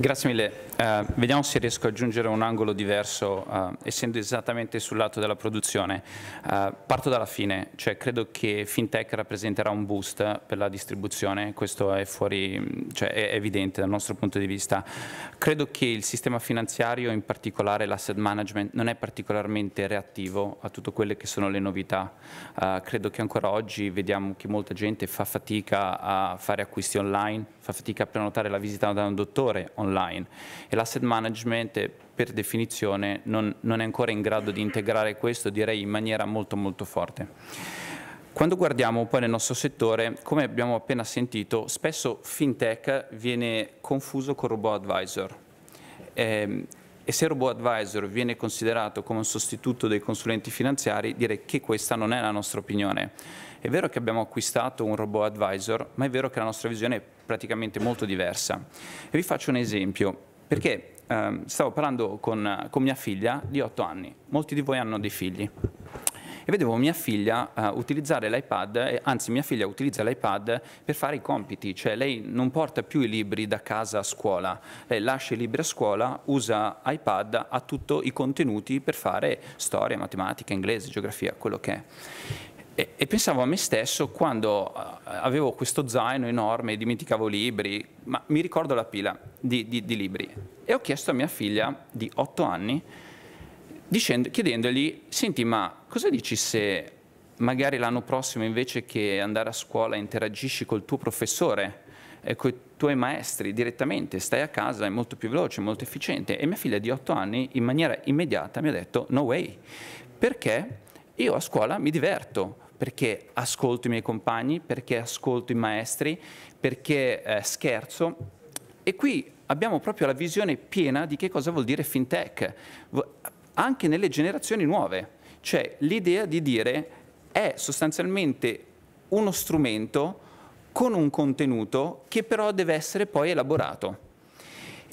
Grazie mille. Eh, vediamo se riesco ad aggiungere un angolo diverso, uh, essendo esattamente sul lato della produzione. Uh, parto dalla fine, cioè credo che FinTech rappresenterà un boost per la distribuzione, questo è, fuori, cioè, è evidente dal nostro punto di vista. Credo che il sistema finanziario, in particolare l'asset management, non è particolarmente reattivo a tutte quelle che sono le novità. credo che ancora oggi vediamo che molta gente fa fatica a fare acquisti online, fa fatica a prenotare la visita da un dottore online e l'asset management per definizione non, non è ancora in grado di integrare questo direi in maniera molto molto forte. Quando guardiamo poi nel nostro settore, come abbiamo appena sentito, spesso fintech viene confuso con robot advisor. Eh, e se robot advisor viene considerato come un sostituto dei consulenti finanziari, direi che questa non è la nostra opinione. È vero che abbiamo acquistato un robot advisor, ma è vero che la nostra visione è praticamente molto diversa. E vi faccio un esempio. Perché ehm, stavo parlando con, con, mia figlia di 8 anni, molti di voi hanno dei figli, e vedevo mia figlia eh, utilizzare l'iPad, anzi mia figlia utilizza l'iPad per fare i compiti, cioè lei non porta più i libri da casa a scuola, lei lascia i libri a scuola, usa iPad, ha tutti i contenuti per fare storia, matematica, inglese, geografia, quello che è. E, e, pensavo a me stesso quando eh, avevo questo zaino enorme, dimenticavo libri, ma mi ricordo la pila di, di, di libri. E ho chiesto a mia figlia di otto anni, dicendo, chiedendogli, senti ma cosa dici se magari l'anno prossimo invece che andare a scuola interagisci col tuo professore, eh, con i tuoi maestri direttamente, stai a casa, è molto più veloce, molto efficiente. E mia figlia di otto anni in maniera immediata mi ha detto no way, perché io a scuola mi diverto, perché ascolto i miei compagni, perché ascolto i maestri, perché eh, scherzo. E qui abbiamo proprio la visione piena di che cosa vuol dire fintech, anche nelle generazioni nuove. Cioè l'idea di dire è sostanzialmente uno strumento con un contenuto che però deve essere poi elaborato.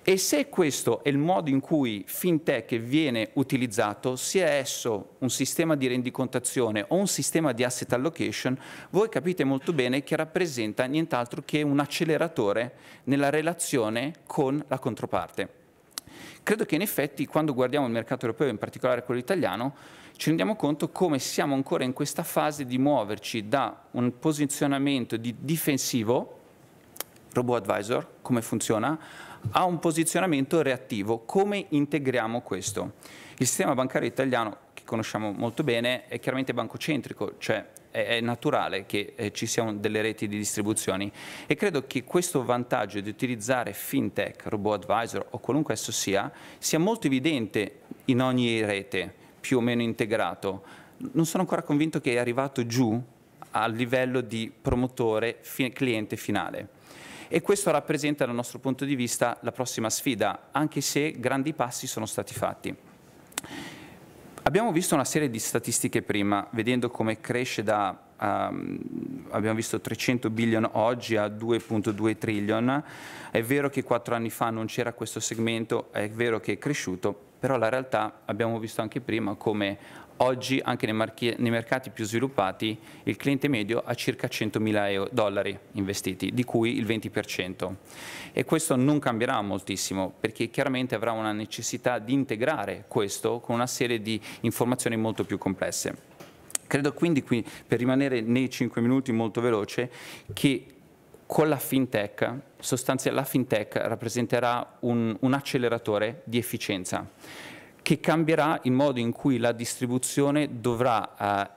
E se questo è il modo in cui fintech viene utilizzato, sia esso un sistema di rendicontazione o un sistema di asset allocation, voi capite molto bene che rappresenta nient'altro che un acceleratore nella relazione con la controparte. Credo che in effetti quando guardiamo il mercato europeo, in particolare quello italiano, ci rendiamo conto come siamo ancora in questa fase di muoverci da un posizionamento di difensivo, robo advisor, come funziona, ha un posizionamento reattivo. Come integriamo questo? Il sistema bancario italiano, che conosciamo molto bene, è chiaramente bancocentrico, cioè è naturale che eh, ci siano delle reti di distribuzioni e credo che questo vantaggio di utilizzare fintech, robot advisor o qualunque esso sia, sia molto evidente in ogni rete più o meno integrato. Non sono ancora convinto che è arrivato giù al livello di promotore fi cliente finale e questo rappresenta dal nostro punto di vista la prossima sfida, anche se grandi passi sono stati fatti. Abbiamo visto una serie di statistiche prima, vedendo come cresce da, um, abbiamo visto 300 billion oggi a 2.2 trillion, è vero che quattro anni fa non c'era questo segmento, è vero che è cresciuto, però la realtà abbiamo visto anche prima come oggi anche nei, nei mercati più sviluppati il cliente medio ha circa 100.000 dollari investiti, di cui il 20%. E questo non cambierà moltissimo perché chiaramente avrà una necessità di integrare questo con una serie di informazioni molto più complesse. Credo quindi, qui, per rimanere nei 5 minuti molto veloce, che con la fintech, la fintech rappresenterà un, un acceleratore di efficienza che cambierà il modo in cui la distribuzione dovrà eh,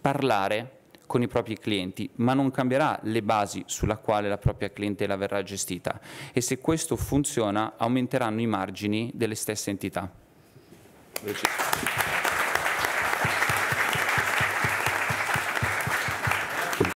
parlare con i propri clienti, ma non cambierà le basi sulla quale la propria clientela verrà gestita e se questo funziona aumenteranno i margini delle stesse entità.